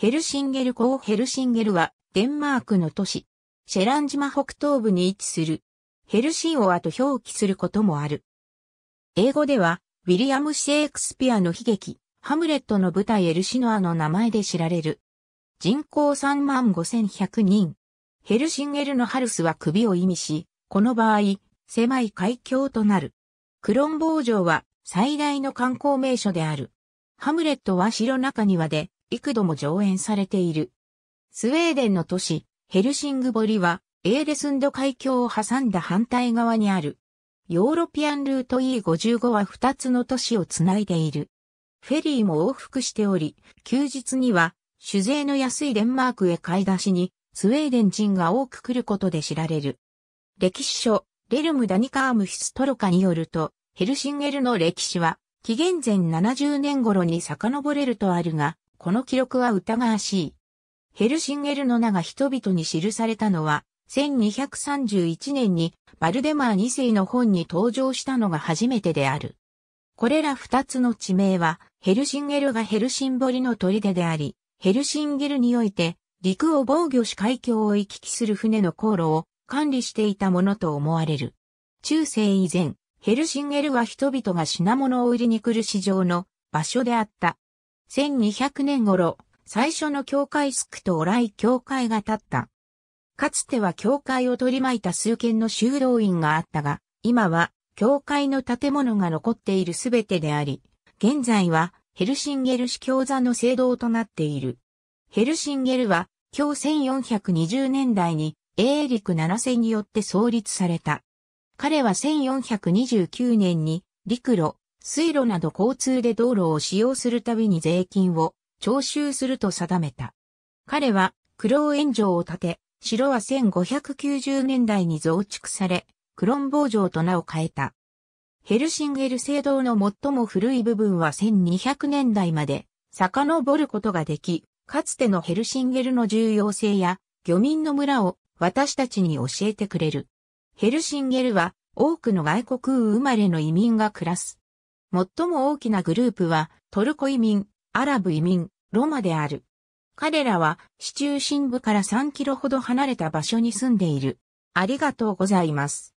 ヘルシンゲル港ヘルシンゲルは、デンマークの都市。シェラン島北東部に位置する。ヘルシンオアと表記することもある。英語では、ウィリアム・シェイクスピアの悲劇、ハムレットの舞台エルシノアの名前で知られる。人口3万5100人。ヘルシンゲルのハルスは首を意味し、この場合、狭い海峡となる。クロンボー城は最大の観光名所である。ハムレットは城中庭で、幾度も上演されている。スウェーデンの都市、ヘルシングボリは、エーレスンド海峡を挟んだ反対側にある。ヨーロピアンルート E55 は2つの都市をつないでいる。フェリーも往復しており、休日には、酒税の安いデンマークへ買い出しに、スウェーデン人が多く来ることで知られる。歴史書、レルム・ダニカーム・ヒストロカによると、ヘルシンゲルの歴史は、紀元前70年頃に遡れるとあるが、この記録は疑わしい。ヘルシンゲルの名が人々に記されたのは、1231年にバルデマー2世の本に登場したのが初めてである。これら二つの地名は、ヘルシンゲルがヘルシンボリの砦であり、ヘルシンゲルにおいて、陸を防御し海峡を行き来する船の航路を管理していたものと思われる。中世以前、ヘルシンゲルは人々が品物を売りに来る市場の場所であった。1200年頃、最初の教会スクとオライ教会が建った。かつては教会を取り巻いた数件の修道院があったが、今は教会の建物が残っているすべてであり、現在はヘルシンゲル市教座の聖堂となっている。ヘルシンゲルは、今日1420年代にエーリク7世によって創立された。彼は1429年に陸路、水路など交通で道路を使用するたびに税金を徴収すると定めた。彼は苦労援助を立て、城は1590年代に増築され、クロンボー城と名を変えた。ヘルシンゲル聖堂の最も古い部分は1200年代まで遡ることができ、かつてのヘルシンゲルの重要性や漁民の村を私たちに教えてくれる。ヘルシンゲルは多くの外国生まれの移民が暮らす最も大きなグループはトルコ移民、アラブ移民、ロマである。彼らは市中心部から3キロほど離れた場所に住んでいる。ありがとうございます。